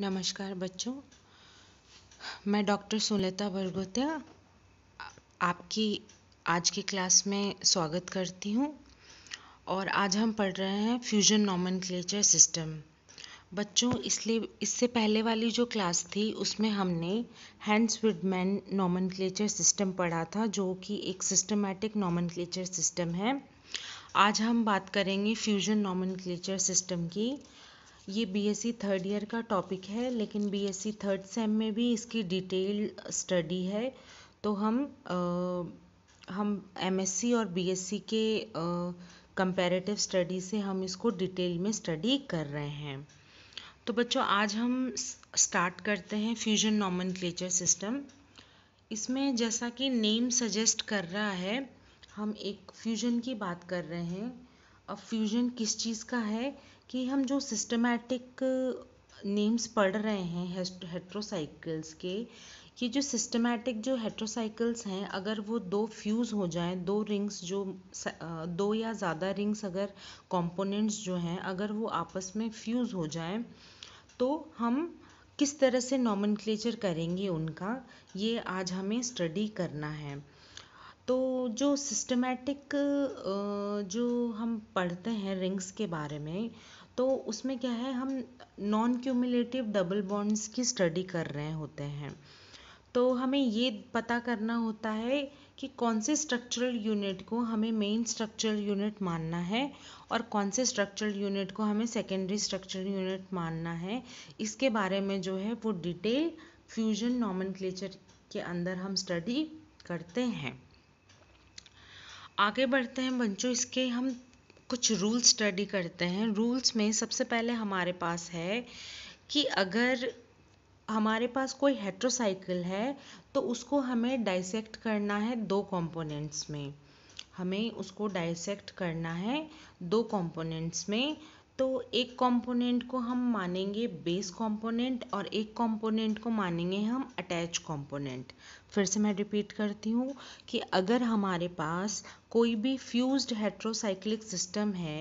नमस्कार बच्चों मैं डॉक्टर सुलेता बरगोत्या आपकी आज की क्लास में स्वागत करती हूँ और आज हम पढ़ रहे हैं फ्यूजन नॉमन सिस्टम बच्चों इसलिए इससे पहले वाली जो क्लास थी उसमें हमने हैंड्स विडमैन नॉमन सिस्टम पढ़ा था जो कि एक सिस्टमेटिक नॉमन सिस्टम है आज हम बात करेंगे फ्यूजन नॉमन सिस्टम की ये बीएससी थर्ड ईयर का टॉपिक है लेकिन बीएससी थर्ड सेम में भी इसकी डिटेल स्टडी है तो हम आ, हम एमएससी e और बीएससी e के कंपैरेटिव स्टडी से हम इसको डिटेल में स्टडी कर रहे हैं तो बच्चों आज हम स्टार्ट करते हैं फ्यूजन नॉमन सिस्टम इसमें जैसा कि नेम सजेस्ट कर रहा है हम एक फ्यूजन की बात कर रहे हैं अब फ्यूजन किस चीज़ का है कि हम जो सिस्टमैटिक नेम्स uh, पढ़ रहे हैं हेट्रोसाइकल्स के ये जो सिस्टमैटिक जो हेट्रोसाइकल्स हैं अगर वो दो फ्यूज़ हो जाएं दो रिंग्स जो uh, दो या ज़्यादा रिंग्स अगर कंपोनेंट्स जो हैं अगर वो आपस में फ्यूज़ हो जाएं तो हम किस तरह से नॉमन करेंगे उनका ये आज हमें स्टडी करना है तो जो सिस्टमैटिक uh, जो हम पढ़ते हैं रिंग्स के बारे में तो उसमें क्या है हम नॉन क्यूमुलेटिव डबल बॉन्ड्स की स्टडी कर रहे होते हैं तो हमें ये पता करना होता है कि कौन से स्ट्रक्चरल यूनिट को हमें मेन स्ट्रक्चरल यूनिट मानना है और कौन से स्ट्रक्चरल यूनिट को हमें सेकेंडरी स्ट्रक्चरल यूनिट मानना है इसके बारे में जो है वो डिटेल फ्यूजन नॉमन के अंदर हम स्टडी करते हैं आगे बढ़ते हैं बच्चों इसके हम कुछ रूल्स स्टडी करते हैं रूल्स में सबसे पहले हमारे पास है कि अगर हमारे पास कोई हेट्रोसाइकिल है तो उसको हमें डाइसेक्ट करना है दो कंपोनेंट्स में हमें उसको डाइसेक्ट करना है दो कंपोनेंट्स में तो एक कंपोनेंट को हम मानेंगे बेस कंपोनेंट और एक कंपोनेंट को मानेंगे हम अटैच कंपोनेंट फिर से मैं रिपीट करती हूँ कि अगर हमारे पास कोई भी फ्यूज्ड हेट्रोसाइक्लिक सिस्टम है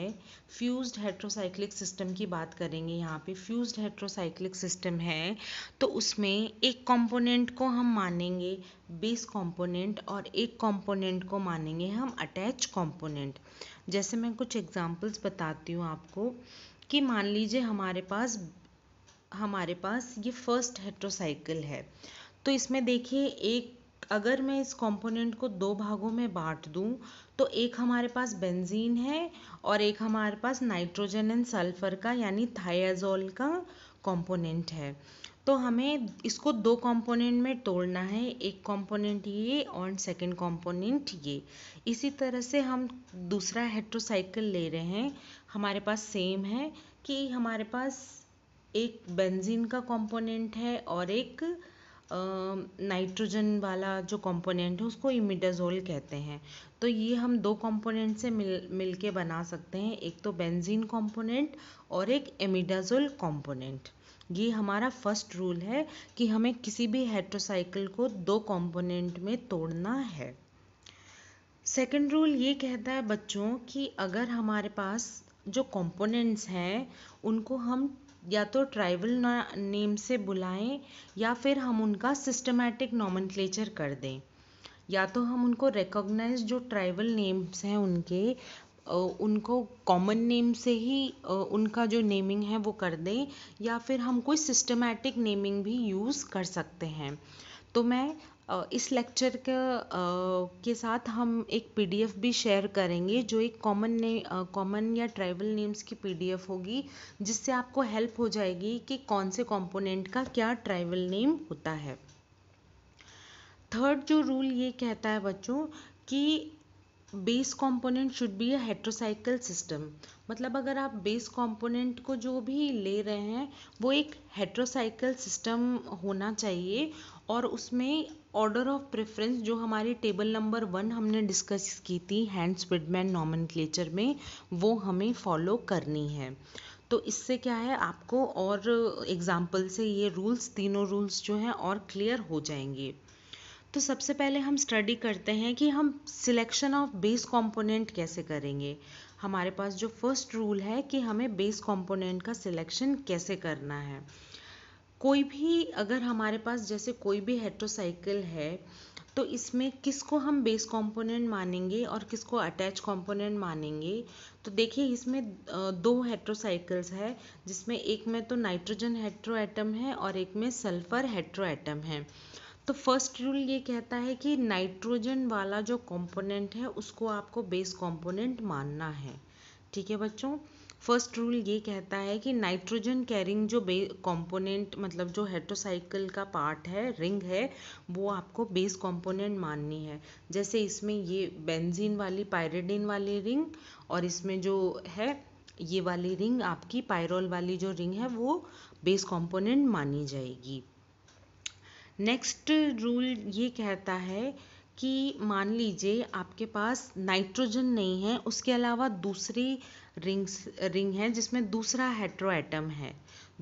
फ्यूज्ड हेट्रोसाइक्लिक सिस्टम की बात करेंगे यहाँ पे फ्यूज्ड हेट्रोसाइक्लिक सिस्टम है तो उसमें एक कंपोनेंट को हम मानेंगे बेस कंपोनेंट और एक कंपोनेंट को मानेंगे हम अटैच कंपोनेंट जैसे मैं कुछ एग्ज़ाम्पल्स बताती हूँ आपको कि मान लीजिए हमारे पास हमारे पास ये फर्स्ट हेट्रोसाइकिल है तो इसमें देखिए एक अगर मैं इस कंपोनेंट को दो भागों में बांट दूं तो एक हमारे पास बेंजीन है और एक हमारे पास नाइट्रोजन एंड सल्फर का यानी थायाजोल का कंपोनेंट है तो हमें इसको दो कंपोनेंट में तोड़ना है एक कंपोनेंट ये और सेकंड कंपोनेंट ये इसी तरह से हम दूसरा हेट्रोसाइकिल ले रहे हैं हमारे पास सेम है कि हमारे पास एक बेंजीन का कंपोनेंट है और एक नाइट्रोजन वाला जो कंपोनेंट है उसको इमिडाजोल कहते हैं तो ये हम दो कंपोनेंट से मिल मिल के बना सकते हैं एक तो बेंजीन कंपोनेंट और एक एमिडाजोल कंपोनेंट ये हमारा फर्स्ट रूल है कि हमें किसी भी हेट्रोसाइकिल को दो कंपोनेंट में तोड़ना है सेकंड रूल ये कहता है बच्चों कि अगर हमारे पास जो कंपोनेंट्स हैं उनको हम या तो ट्राइबल नेम से बुलाएं या फिर हम उनका सिस्टमैटिक नॉमनक्लेचर कर दें या तो हम उनको रिकॉग्नाइज जो ट्राइबल नेम्स हैं उनके उनको कॉमन नेम से ही उनका जो नेमिंग है वो कर दें या फिर हम कोई सिस्टमैटिक नेमिंग भी यूज़ कर सकते हैं तो मैं इस लेक्चर के के साथ हम एक पीडीएफ भी शेयर करेंगे जो एक कॉमन ने कॉमन या ट्राइबल नेम्स की पीडीएफ होगी जिससे आपको हेल्प हो जाएगी कि कौन से कंपोनेंट का क्या ट्राइबल नेम होता है थर्ड जो रूल ये कहता है बच्चों कि base component should be a heterocycle system मतलब अगर आप बेस कंपोनेंट को जो भी ले रहे हैं वो एक हेट्रोसाइकल सिस्टम होना चाहिए और उसमें ऑर्डर ऑफ प्रेफरेंस जो हमारी टेबल नंबर वन हमने डिस्कस की थी हैंड स्पिडमैन नॉमन में वो हमें फॉलो करनी है तो इससे क्या है आपको और एग्ज़ाम्पल से ये रूल्स तीनों रूल्स जो हैं और क्लियर हो जाएंगे तो सबसे पहले हम स्टडी करते हैं कि हम सिलेक्शन ऑफ बेस कंपोनेंट कैसे करेंगे हमारे पास जो फर्स्ट रूल है कि हमें बेस कंपोनेंट का सिलेक्शन कैसे करना है कोई भी अगर हमारे पास जैसे कोई भी हेट्रोसाइकिल है तो इसमें किसको हम बेस कंपोनेंट मानेंगे और किसको अटैच कंपोनेंट मानेंगे तो देखिए इसमें दो हेट्रोसाइकल्स है जिसमें एक में तो नाइट्रोजन हेट्रो एटम है और एक में सल्फर हेट्रो एटम है तो फर्स्ट रूल ये कहता है कि नाइट्रोजन वाला जो कंपोनेंट है उसको आपको बेस कंपोनेंट मानना है ठीक है बच्चों फर्स्ट रूल ये कहता है कि नाइट्रोजन कैरिंग जो बे कॉम्पोनेंट मतलब जो हेट्रोसाइकिल का पार्ट है रिंग है वो आपको बेस कॉम्पोनेंट माननी है जैसे इसमें ये बेंजीन वाली पायरेडिन वाली रिंग और इसमें जो है ये वाली रिंग आपकी पायरोल वाली जो रिंग है वो बेस कॉम्पोनेंट मानी जाएगी नेक्स्ट रूल ये कहता है कि मान लीजिए आपके पास नाइट्रोजन नहीं है उसके अलावा दूसरी रिंग्स रिंग है जिसमें दूसरा हेट्रो एटम है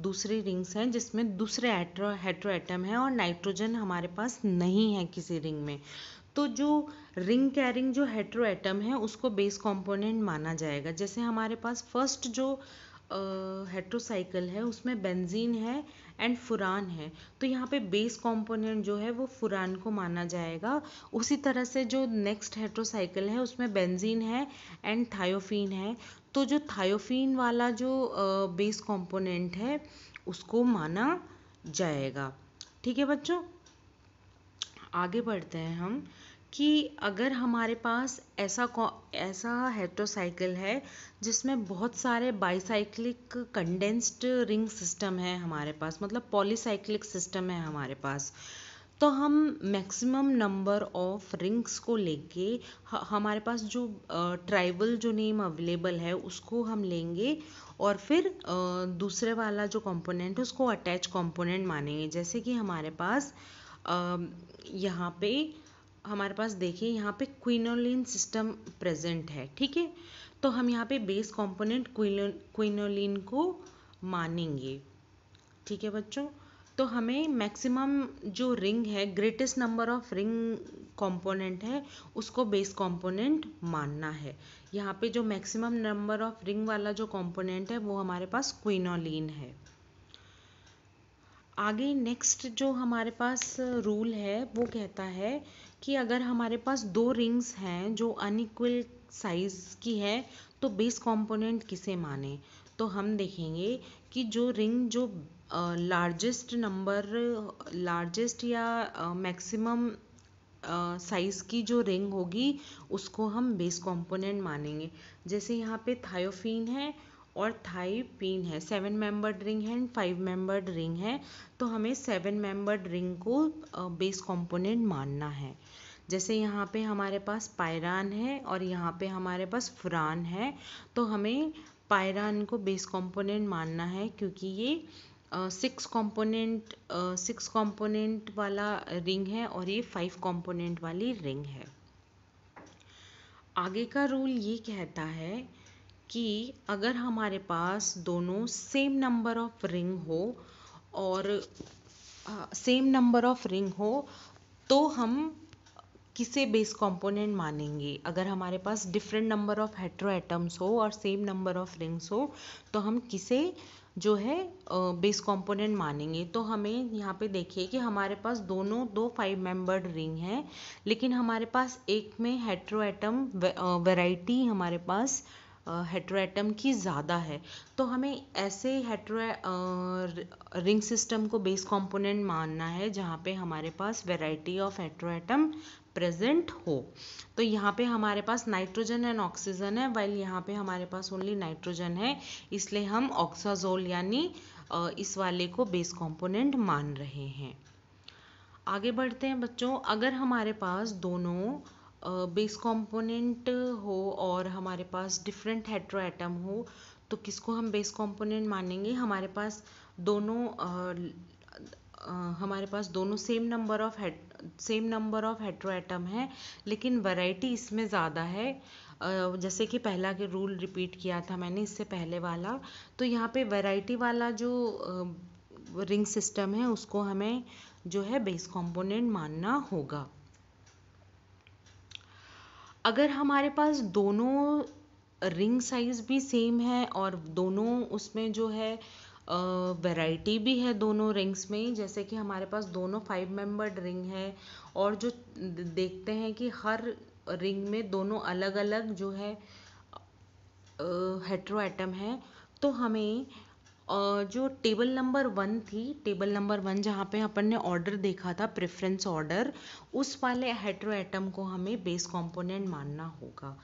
दूसरी रिंग्स हैं जिसमें दूसरे हेट्रो हेट्रो एटम है और नाइट्रोजन हमारे पास नहीं है किसी रिंग में तो जो रिंग कैरिंग जो हेट्रो एटम है उसको बेस कंपोनेंट माना जाएगा जैसे हमारे पास फर्स्ट जो हेट्रोसाइकिल है उसमें बेंजीन है एंड फुरान है तो यहाँ पे बेस कंपोनेंट जो है वो फुरान को माना जाएगा उसी तरह से जो नेक्स्ट हेट्रोसाइकिल है उसमें बेंजीन है एंड थायोफिन है तो जो थायोफिन वाला जो बेस कंपोनेंट है उसको माना जाएगा ठीक है बच्चों आगे बढ़ते हैं हम कि अगर हमारे पास ऐसा ऐसा हेट्रोसाइकिल है जिसमें बहुत सारे बाईसाइक्लिक कंडेंस्ड रिंग सिस्टम है हमारे पास मतलब पॉलीसाइक्लिक सिस्टम है हमारे पास तो हम मैक्सिमम नंबर ऑफ रिंग्स को लेके हमारे पास जो ट्राइबल जो नेम अवेलेबल है उसको हम लेंगे और फिर दूसरे वाला जो कंपोनेंट है उसको अटैच कंपोनेंट मानेंगे जैसे कि हमारे पास यहाँ पे हमारे पास देखिए यहाँ पे क्विनोलिन सिस्टम प्रेजेंट है ठीक है तो हम यहाँ पे बेस कंपोनेंट क्विनोलिन को मानेंगे ठीक है बच्चों तो हमें मैक्सिमम जो रिंग है greatest number of ring component है उसको बेस कंपोनेंट मानना है यहाँ पे जो मैक्सिमम नंबर ऑफ रिंग वाला जो कंपोनेंट है वो हमारे पास क्विनोलिन है आगे नेक्स्ट जो हमारे पास रूल है वो कहता है कि अगर हमारे पास दो रिंग्स हैं जो अनिक्वल साइज़ की है तो बेस कंपोनेंट किसे माने तो हम देखेंगे कि जो रिंग जो लार्जेस्ट नंबर लार्जेस्ट या मैक्सिमम साइज़ की जो रिंग होगी उसको हम बेस कंपोनेंट मानेंगे जैसे यहाँ पे थायोफिन है और थाईपीन है सेवन मेंबर्ड रिंग है एंड फाइव मेंबर्ड रिंग है तो हमें सेवन मेंबर्ड रिंग को बेस कंपोनेंट मानना है जैसे यहाँ पे हमारे पास पायरान है और यहाँ पे हमारे पास फुरान है तो हमें पायरान को बेस कंपोनेंट मानना है क्योंकि ये सिक्स कंपोनेंट सिक्स कंपोनेंट वाला रिंग है और ये फाइव कंपोनेंट वाली रिंग है आगे का रूल ये कहता है कि अगर हमारे पास दोनों सेम नंबर ऑफ रिंग हो और सेम नंबर ऑफ रिंग हो तो हम किसे बेस कंपोनेंट मानेंगे अगर हमारे पास different number of hetero atoms हो और सेम नंबर ऑफ रिंग्स हो तो हम किसे जो है बेस कंपोनेंट मानेंगे तो हमें यहाँ पे देखिए कि हमारे पास दोनों दो फाइव मेंबर्ड रिंग हैं लेकिन हमारे पास एक में हेट्रो एटम वेराइटी हमारे पास हेट्रो एटम की ज़्यादा है तो हमें ऐसे हेट्रो रिंग सिस्टम को बेस कंपोनेंट मानना है जहाँ पे हमारे पास variety of hetero atom present हो तो यहाँ पे हमारे पास नाइट्रोजन एंड ऑक्सीजन है वाइल यहाँ पे हमारे पास ओनली नाइट्रोजन है इसलिए हम ऑक्साजोल यानी इस वाले को बेस कंपोनेंट मान रहे हैं आगे बढ़ते हैं बच्चों अगर हमारे पास दोनों बेस कंपोनेंट हो और हमारे पास डिफरेंट हेट्रो एटम हो तो किसको हम बेस कंपोनेंट मानेंगे हमारे पास दोनों हमारे पास दोनों same number of same number of hetero atom है लेकिन वैरायटी इसमें ज़्यादा है जैसे कि पहला के रूल रिपीट किया था मैंने इससे पहले वाला तो यहाँ पे वैरायटी वाला जो रिंग सिस्टम है उसको हमें जो है बेस कंपोनेंट मानना होगा अगर हमारे पास दोनों रिंग साइज भी सेम है और दोनों उसमें जो है वैरायटी भी है दोनों रिंग्स में जैसे कि हमारे पास दोनों फाइव मेंबर्ड रिंग है और जो देखते हैं कि हर रिंग में दोनों अलग अलग जो है हेट्रो एटम है तो हमें जो टेबल नंबर वन थी टेबल नंबर वन जहाँ पे अपन ने ऑर्डर देखा था प्रेफरेंस ऑर्डर उस वाले हेट्रो एटम को हमें बेस कंपोनेंट मानना होगा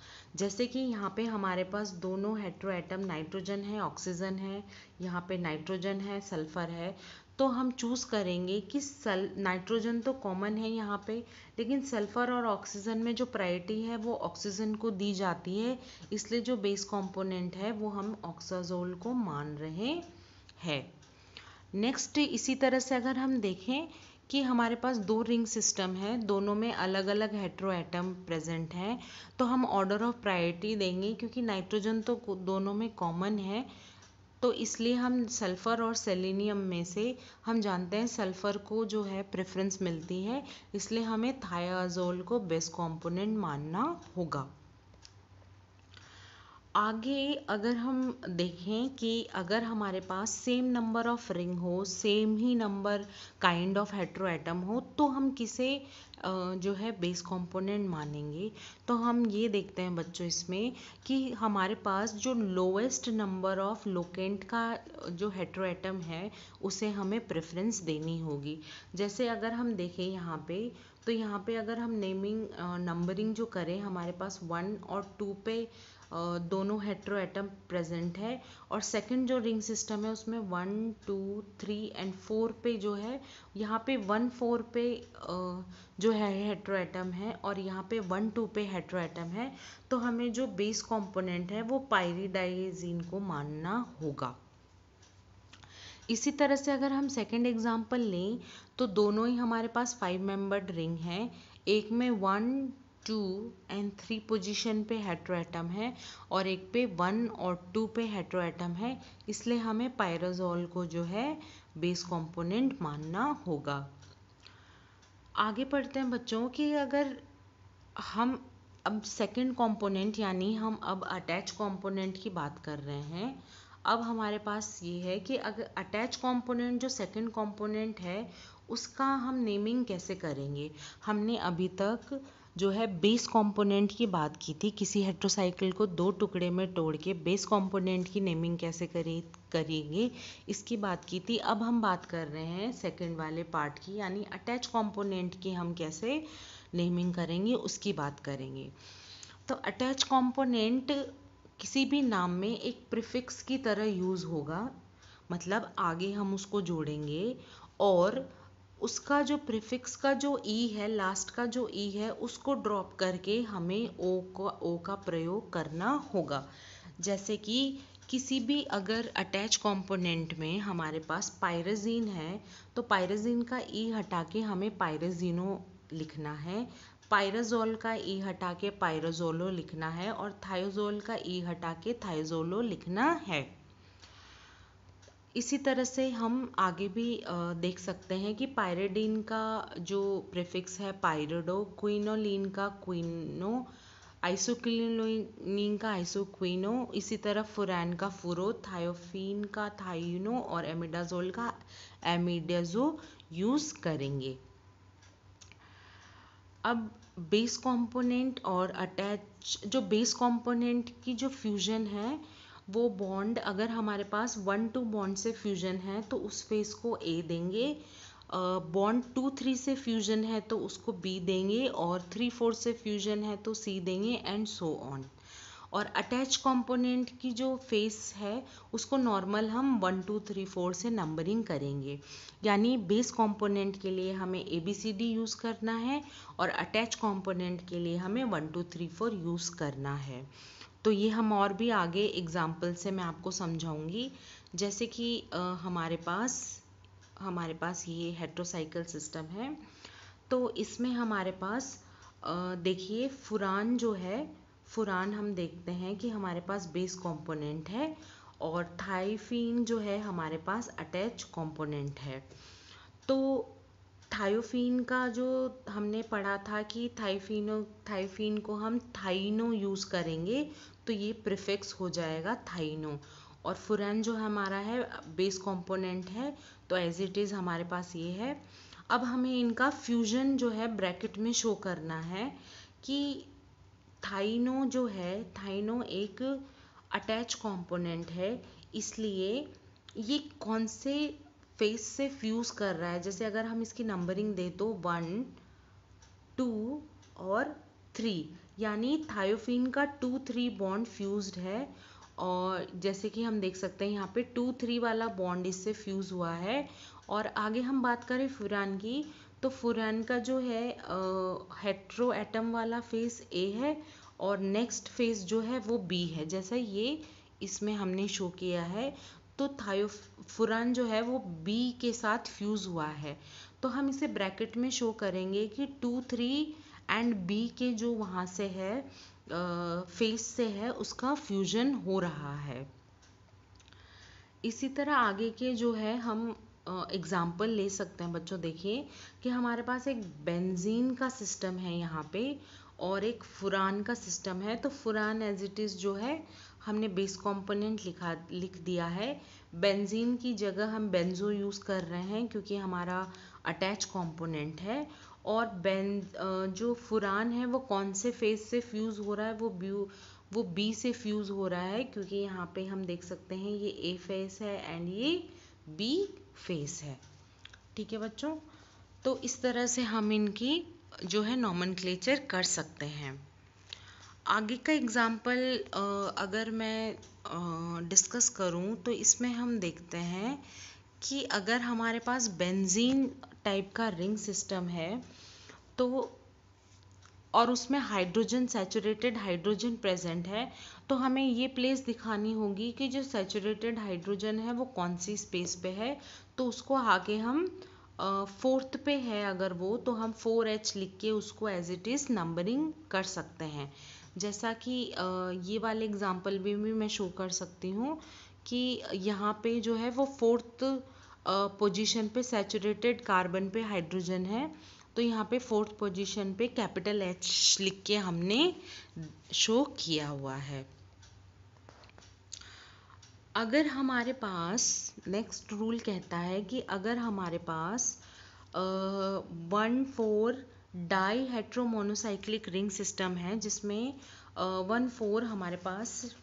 जैसे कि यहाँ पे हमारे पास दोनों हेट्रो एटम नाइट्रोजन है ऑक्सीजन है यहाँ पे नाइट्रोजन है सल्फर है तो हम चूज़ करेंगे कि सल नाइट्रोजन तो कॉमन है यहाँ पे लेकिन सल्फ़र और ऑक्सीजन में जो प्रायोरिटी है वो ऑक्सीजन को दी जाती है इसलिए जो बेस कंपोनेंट है वो हम ऑक्साजोल को मान रहे हैं नेक्स्ट इसी तरह से अगर हम देखें कि हमारे पास दो रिंग सिस्टम है दोनों में अलग अलग हेट्रो एटम प्रेजेंट हैं तो हम ऑर्डर ऑफ प्रायोरिटी देंगे क्योंकि नाइट्रोजन तो दोनों में कॉमन है तो इसलिए हम सल्फ़र और सेलेनियम में से हम जानते हैं सल्फ़र को जो है प्रेफरेंस मिलती है इसलिए हमें थायाज़ोल को बेस्ट कॉम्पोनेंट मानना होगा आगे अगर हम देखें कि अगर हमारे पास सेम नंबर ऑफ रिंग हो सेम ही number kind of hetero atom हो तो हम किसे जो है बेस कंपोनेंट मानेंगे तो हम ये देखते हैं बच्चों इसमें कि हमारे पास जो लोएस्ट नंबर ऑफ लोकेंट का जो हेट्रो एटम है उसे हमें प्रेफरेंस देनी होगी जैसे अगर हम देखें यहाँ पे तो यहाँ पे अगर हम नेमिंग नंबरिंग जो करें हमारे पास वन और टू पे दोनों हेट्रो एटम प्रेजेंट है और सेकंड जो रिंग सिस्टम है उसमें one two three and four पे जो है यहाँ पे वन फोर पे जो है हेट्रो एटम है और यहाँ पे वन टू पे हेट्रो एटम है तो हमें जो बेस कंपोनेंट है वो पायरीडाइजीन को मानना होगा इसी तरह से अगर हम सेकंड एग्जांपल लें तो दोनों ही हमारे पास फाइव मेंबर्ड रिंग है एक में one two and three position पे हेट्रो एटम है और एक पे वन और टू पे हेट्रो एटम है इसलिए हमें पायरोजोल को जो है बेस कंपोनेंट मानना होगा आगे पढ़ते हैं बच्चों कि अगर हम अब सेकंड कंपोनेंट यानी हम अब अटैच कंपोनेंट की बात कर रहे हैं अब हमारे पास ये है कि अगर अटैच कंपोनेंट जो सेकंड कंपोनेंट है उसका हम नेमिंग कैसे करेंगे हमने अभी तक जो है बेस कंपोनेंट की बात की थी किसी हेट्रोसाइकिल को दो टुकड़े में तोड़ के बेस कंपोनेंट की नेमिंग कैसे करे करेंगे इसकी बात की थी अब हम बात कर रहे हैं सेकंड वाले पार्ट की यानी अटैच कंपोनेंट की हम कैसे नेमिंग करेंगे उसकी बात करेंगे तो अटैच कंपोनेंट किसी भी नाम में एक प्रिफिक्स की तरह यूज़ होगा मतलब आगे हम उसको जोड़ेंगे और उसका जो प्रीफिक्स का जो ई e है लास्ट का जो ई e है उसको ड्रॉप करके हमें ओ को ओ का प्रयोग करना होगा जैसे कि किसी भी अगर अटैच कंपोनेंट में हमारे पास पायरेजीन है तो पायरेजीन का ई e हटा के हमें पायरेजीनो लिखना है पायराजोल का ई हटा के पायरेजोलो लिखना है और थायोजोल का ई हटा के थायोजोलो लिखना है इसी तरह से हम आगे भी देख सकते हैं कि पायरेडीन का जो प्रेफिक्स है पायरेडो क्विनोलिन का क्विनो आइसोक्लिनोइन का आइसोक्विनो इसी तरह फुरैन का फुरो थायोफिन का थाइनो और एमिडाजोल का एमिडाजो यूज़ करेंगे अब बेस कंपोनेंट और अटैच जो बेस कंपोनेंट की जो फ्यूजन है वो बॉन्ड अगर हमारे पास वन टू बॉन्ड से फ्यूजन है तो उस फेस को ए देंगे बॉन्ड टू थ्री से फ्यूजन है तो उसको बी देंगे और थ्री फोर से फ्यूजन है तो सी देंगे एंड सो ऑन और अटैच कंपोनेंट की जो फेस है उसको नॉर्मल हम वन टू थ्री फोर से नंबरिंग करेंगे यानी बेस कंपोनेंट के लिए हमें A B C D use करना है और अटैच कंपोनेंट के लिए हमें one two three four use करना है तो ये हम और भी आगे एग्ज़ाम्पल से मैं आपको समझाऊंगी जैसे कि हमारे पास हमारे पास ये हेट्रोसाइकिल सिस्टम है तो इसमें हमारे पास देखिए फुरान जो है फुरान हम देखते हैं कि हमारे पास बेस कंपोनेंट है और थाइफिन जो है हमारे पास अटैच कंपोनेंट है तो थायोफिन का जो हमने पढ़ा था कि थाइफिनो थाइफिन को हम थाइनो यूज़ करेंगे तो ये प्रिफिक्स हो जाएगा थाइनो और फुरन जो हमारा है बेस कंपोनेंट है तो एज इट इज़ हमारे पास ये है अब हमें इनका फ्यूजन जो है ब्रैकेट में शो करना है कि थाइनो जो है थाइनो एक अटैच कंपोनेंट है इसलिए ये कौन से फेस से फ्यूज़ कर रहा है जैसे अगर हम इसकी नंबरिंग दे तो वन टू और थ्री यानी थायोफिन का टू थ्री बॉन्ड फ्यूज्ड है और जैसे कि हम देख सकते हैं यहाँ पे टू थ्री वाला बॉन्ड इससे फ्यूज़ हुआ है और आगे हम बात करें फुरान की तो फुरान का जो है हेट्रो एटम वाला फेस ए है और नेक्स्ट फेस जो है वो बी है जैसा ये इसमें हमने शो किया है तो थायोफुरान जो है वो बी के साथ फ्यूज़ हुआ है तो हम इसे ब्रैकेट में शो करेंगे कि टू थ्री एंड बी के जो वहाँ से है फेस से है उसका फ्यूजन हो रहा है इसी तरह आगे के जो है हम एग्ज़ाम्पल ले सकते हैं बच्चों देखिए कि हमारे पास एक बेंजीन का सिस्टम है यहाँ पे और एक फुरान का सिस्टम है तो फुरान एज इट इज़ जो है हमने बेस कंपोनेंट लिखा लिख दिया है बेंजीन की जगह हम बेंजो यूज़ कर रहे हैं क्योंकि हमारा अटैच कंपोनेंट है और बें जो फुरान है वो कौन से फेज से फ्यूज़ हो रहा है वो ब्यू वो बी से फ्यूज़ हो रहा है क्योंकि यहाँ पे हम देख सकते हैं ये ए फेस है एंड ये बी फेस है ठीक है बच्चों तो इस तरह से हम इनकी जो है नॉमन कर सकते हैं आगे का एग्ज़ाम्पल अगर मैं डिस्कस करूँ तो इसमें हम देखते हैं कि अगर हमारे पास बेंजीन टाइप का रिंग सिस्टम है तो और उसमें हाइड्रोजन सैचुरेटेड हाइड्रोजन प्रेजेंट है तो हमें ये प्लेस दिखानी होगी कि जो सैचुरेटेड हाइड्रोजन है वो कौन सी स्पेस पे है तो उसको आगे हम फोर्थ पे है अगर वो तो हम फोर एच लिख के उसको एज इट इज़ नंबरिंग कर सकते हैं जैसा कि ये वाले एग्ज़ाम्पल में भी मैं शो कर सकती हूँ कि यहाँ पे जो है वो फोर्थ पोजीशन पे सैचुरेटेड कार्बन पे हाइड्रोजन है तो यहाँ पे फोर्थ पोजीशन पे कैपिटल एच लिख के हमने शो किया हुआ है अगर हमारे पास नेक्स्ट रूल कहता है कि अगर हमारे पास one four di heteromonocyclic ring system है जिसमें वन फोर हमारे पास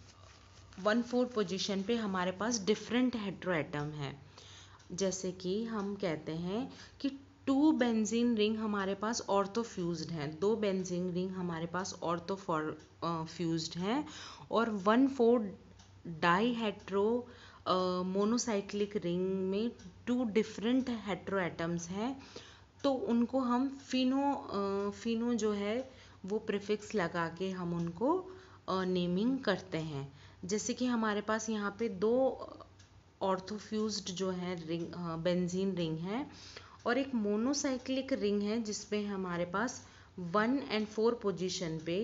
वन फोर पोजीशन पे हमारे पास डिफरेंट हेट्रो एटम है जैसे कि हम कहते हैं कि टू बेंजीन रिंग हमारे पास ऑर्थो फ्यूज्ड हैं दो बेंजीन रिंग हमारे पास ऑर्थो फ्यूज्ड हैं और one four di hetero monocyclic ring में टू डिफरेंट हेट्रो एटम्स हैं तो उनको हम फिनो फिनो जो है वो प्रिफिक्स लगा के हम उनको नेमिंग करते हैं जैसे कि हमारे पास यहाँ पे दो ऑर्थोफ्यूज्ड जो है रिंग बेंजीन रिंग है और एक मोनोसाइक्लिक रिंग है जिसमें हमारे पास वन एंड फोर पोजीशन पे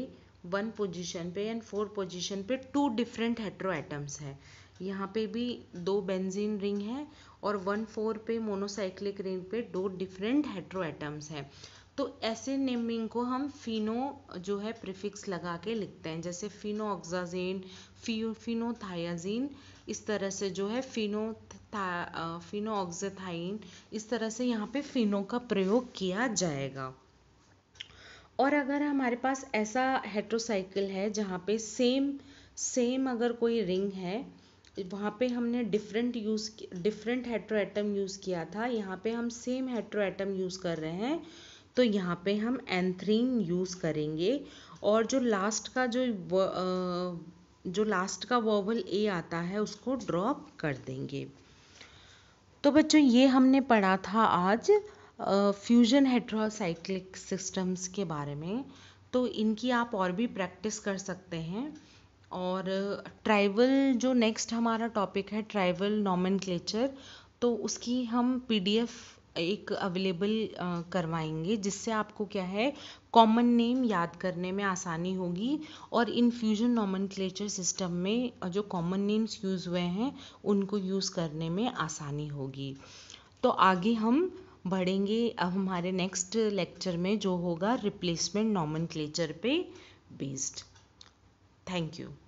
वन पोजीशन पे एंड फोर पोजीशन पे टू डिफरेंट हेट्रो एटम्स है यहाँ पे भी दो बेंजीन रिंग है और वन फोर पे मोनोसाइक्लिक रिंग पे दो डिफरेंट हेट्रो एटम्स हैं तो ऐसे नेमिंग को हम फिनो जो है प्रिफिक्स लगा के लिखते हैं जैसे फिनो ऑक्साजेन फी फिनोथायाजीन इस तरह से जो है फिनो था, फिनो ऑक्जेथाइन इस तरह से यहाँ पे फिनो का प्रयोग किया जाएगा और अगर हमारे पास ऐसा हेट्रोसाइकिल है जहाँ पे सेम सेम अगर कोई रिंग है वहाँ पे हमने different use different hetero atom use किया था यहाँ पे हम सेम हेट्रो एटम यूज़ कर रहे हैं तो यहाँ पे हम एंथ्रीन यूज़ करेंगे और जो लास्ट का जो जो लास्ट का वोवल ए आता है उसको ड्रॉप कर देंगे तो बच्चों ये हमने पढ़ा था आज फ्यूजन हेट्रोसाइक्लिक सिस्टम्स के बारे में तो इनकी आप और भी प्रैक्टिस कर सकते हैं और ट्राइवल जो नेक्स्ट हमारा टॉपिक है ट्राइवल नॉमन तो उसकी हम पी एक अवेलेबल करवाएंगे जिससे आपको क्या है कॉमन नेम याद करने में आसानी होगी और इन फ्यूजन नॉमन सिस्टम में जो कॉमन नेम्स यूज़ हुए हैं उनको यूज़ करने में आसानी होगी तो आगे हम बढ़ेंगे अब हमारे नेक्स्ट लेक्चर में जो होगा रिप्लेसमेंट नॉमन पे बेस्ड थैंक यू